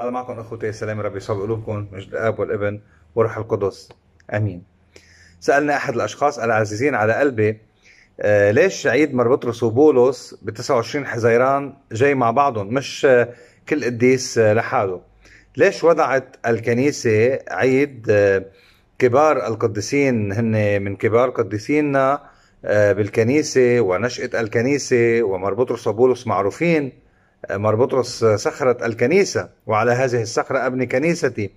أنا معكم اخوتي سلام ربي يصاب قلوبكم مجد الاب والابن والروح القدس امين سالنا احد الاشخاص العزيزين على قلبي آه، ليش عيد مربطرس وبولس ب 29 حزيران جاي مع بعضهم مش آه، كل قديس آه، لحاله ليش وضعت الكنيسة عيد كبار القديسين هن من كبار قديسينا بالكنيسة ونشأة الكنيسة ومربطرس وبولس معروفين بطرس صخرة الكنيسة وعلى هذه الصخرة أبني كنيستي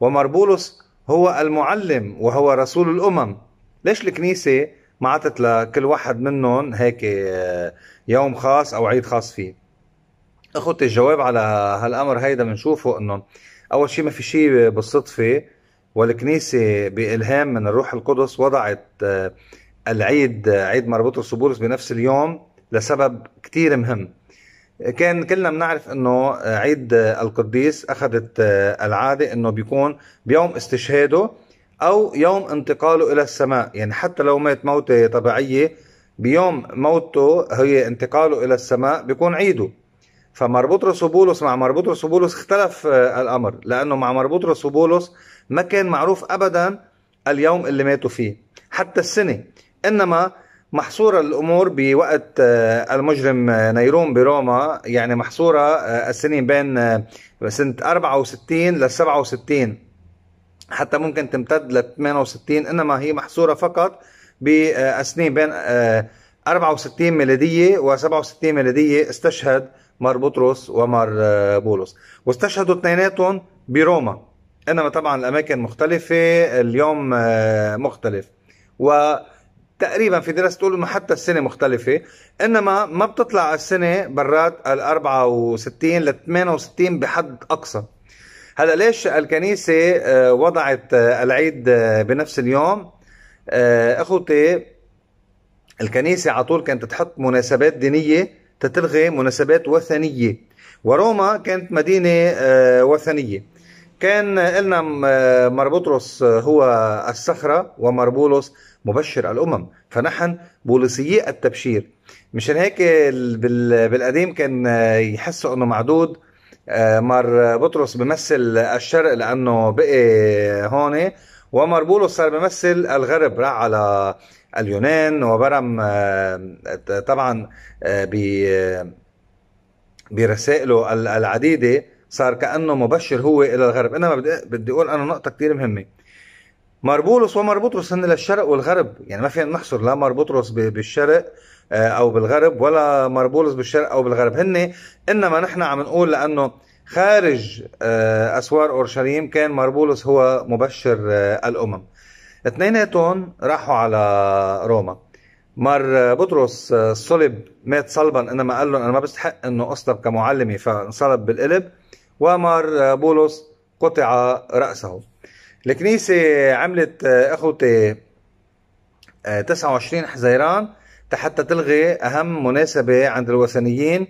ومربولس هو المعلم وهو رسول الأمم ليش الكنيسة ما عطت لكل واحد منهم هيك آه، يوم خاص أو عيد خاص فيه أخوتي الجواب على هالأمر هيدا بنشوفه أنه أول شيء ما في شيء بالصدفة والكنيسة بإلهام من الروح القدس وضعت آه، العيد عيد مربوط وبولس بنفس اليوم لسبب كتير مهم كان كلنا بنعرف انه عيد القديس اخذت العاده انه بيكون بيوم استشهاده او يوم انتقاله الى السماء يعني حتى لو مات موته طبيعيه بيوم موته هي انتقاله الى السماء بيكون عيده فمربوط رسوبولوس مع مربوط رسوبولوس اختلف الامر لانه مع مربوط رسوبولوس ما كان معروف ابدا اليوم اللي ماتوا فيه حتى السنه انما محصورة الأمور بوقت آه، المجرم آه، نيروم بروما يعني محصورة آه، السنين بين سنة 64 ل 67 حتى ممكن تمتد ل 68 إنما هي محصورة فقط بالسنين بين 64 ميلادية و 67 ميلادية استشهد مار بطرس ومار بولس واستشهدوا اثنيناتهم بروما انما طبعا الاماكن مختلفة اليوم مختلف و تقريبا في دراسه تقول انه حتى السنه مختلفه انما ما بتطلع السنه برات ال 64 ل 68 بحد اقصى هلا ليش الكنيسه آه، وضعت آه، العيد آه، بنفس اليوم اخوتي الكنيسه على طول كانت تحط مناسبات دينيه تتلغي مناسبات وثنيه وروما كانت مدينه وثنيه كان قلنا مربطرس هو الصخرة ومربولوس مبشر الأمم فنحن بوليسيي التبشير مشان هيك بالقديم كان يحسوا أنه معدود آه، مر بطرس بمثل الشرق لأنه بقي هون ومر بولس صار بمثل الغرب راح على اليونان وبرم آه، طبعا آه، برسائله العديده صار كانه مبشر هو الى الغرب انا بدي بدي اقول انا نقطه كثير مهمه مربولوس ومربطرس هن للشرق والغرب يعني ما فينا نحصر لا مربطرس بالشرق آه، او بالغرب ولا مربولوس بالشرق او بالغرب هن انما نحن عم نقول لانه خارج آه، اسوار اورشليم كان مربولوس هو مبشر آه، الامم اثنيناتهم راحوا على روما مر بطرس صلب مات صلبا انما قال لهم انا ما بستحق انه اصلب كمعلمي فانصلب بالقلب ومار بولس قطع رأسه الكنيسة عملت آه، أخوتي 29 آه، حزيران حتى تلغي أهم مناسبة عند الوثنيين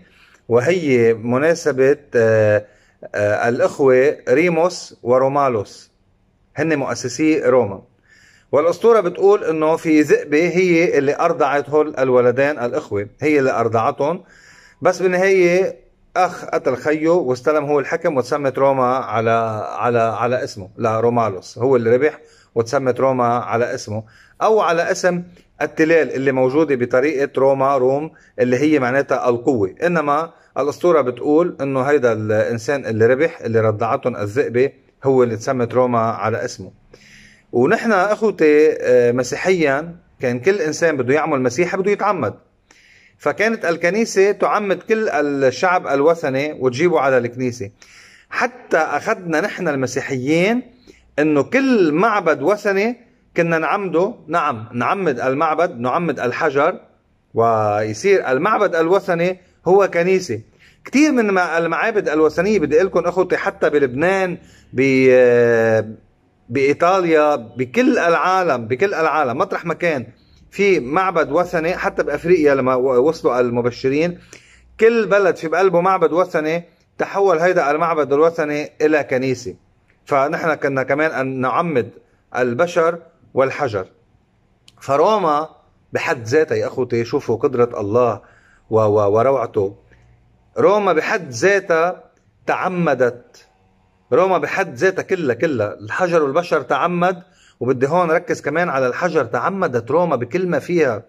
وهي مناسبة آه، الأخوة ريموس ورومالوس هن مؤسسي روما والأسطورة بتقول أنه في ذئبة هي اللي أرضعت هول الولدين الأخوة هي اللي أرضعتهم بس بالنهاية اخ قتل خيه واستلم هو الحكم وتسمت روما على على على اسمه لرومالوس هو اللي ربح وتسمت روما على اسمه او على اسم التلال اللي موجوده بطريقه روما روم اللي هي معناتها القوه انما الاسطوره بتقول انه هيدا الانسان اللي ربح اللي رضعته الذئبه هو اللي تسمت روما على اسمه ونحن اخوتي آه، مسيحيا كان كل انسان بده يعمل مسيحي بده يتعمد فكانت الكنيسة تعمد كل الشعب الوثني وتجيبه على الكنيسة حتى أخذنا نحن المسيحيين أنه كل معبد وثني كنا نعمده نعم نعمد المعبد نعمد الحجر ويصير المعبد الوثني هو كنيسة كثير من المعابد الوثنية بدي أقول لكم أخوتي حتى بلبنان ب بإيطاليا بكل العالم بكل العالم مطرح ما كان في معبد وثني حتى بافريقيا لما وصلوا المبشرين كل بلد في بقلبه معبد وثني تحول هيدا المعبد الوثني الى كنيسه فنحن كنا كمان ان نعمد البشر والحجر فروما بحد ذاتها يا اخوتي شوفوا قدره الله وروعته روما بحد ذاتها تعمدت روما بحد ذاتها كلها كلها الحجر والبشر تعمد وبدي هون ركز كمان على الحجر تعمدت روما بكل ما فيها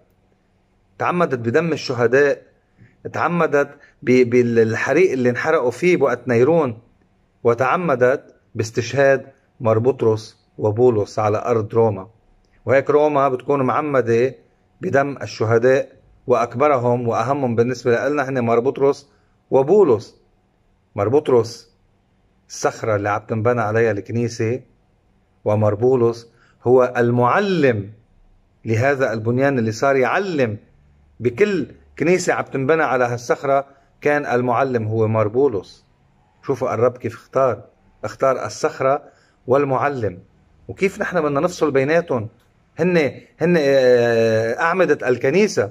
تعمدت بدم الشهداء تعمدت بالحريق اللي انحرقوا فيه بوقت نيرون وتعمدت باستشهاد مار بطرس وبولس على أرض روما وهيك روما بتكون معمدة بدم الشهداء وأكبرهم وأهمهم بالنسبة لنا هن مار بطرس وبولس مار بطرس الصخرة اللي عم تنبنى عليها الكنيسة ومربولس هو المعلم لهذا البنيان اللي صار يعلم بكل كنيسة عم تنبنى على هالصخرة كان المعلم هو مار بولس شوفوا الرب كيف اختار اختار الصخرة والمعلم وكيف نحن بدنا نفصل بيناتهم هن هن آه، أعمدة الكنيسة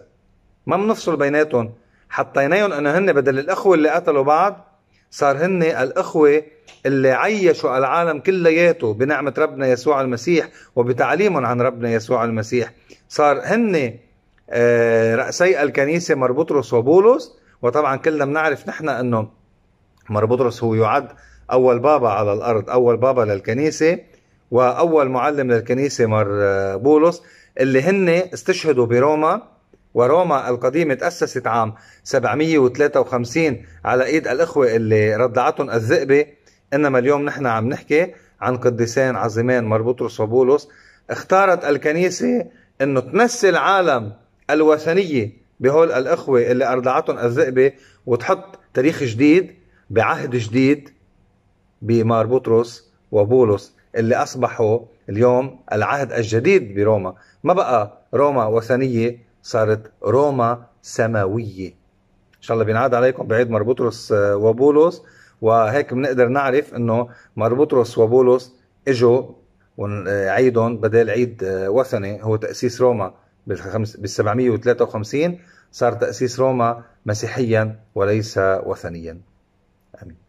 ما بنفصل بيناتهم حطيناهم انه هن بدل الاخوه اللي قتلوا بعض صار هن الأخوة اللي عيشوا العالم كلياته بنعمة ربنا يسوع المسيح وبتعليمهم عن ربنا يسوع المسيح صار هن آه، رأسي الكنيسة مربطرس وبولس وطبعا كلنا بنعرف نحن أنه مربطرس هو يعد أول بابا على الأرض أول بابا للكنيسة وأول معلم للكنيسة مر آه، بولس اللي هن استشهدوا بروما وروما القديمة تأسست عام 753 على إيد الإخوة اللي ردعتهم الذئبة إنما اليوم نحن عم نحكي عن قديسين عظيمين مار بطرس وبولس اختارت الكنيسة إنه تمثل عالم الوثنية بهول الإخوة اللي أردعتهم الذئبة وتحط تاريخ جديد بعهد جديد بمار بطرس وبولس اللي أصبحوا اليوم العهد الجديد بروما ما بقى روما وثنية صارت روما سماوية إن شاء الله بينعاد عليكم بعيد مربوطرس آه، وبولوس وهيك بنقدر نعرف انه مربوطرس وبولوس اجوا آه، عيدهم بدل عيد آه، وثني هو تأسيس روما بال 753 صار تأسيس روما مسيحيا وليس وثنيا آمين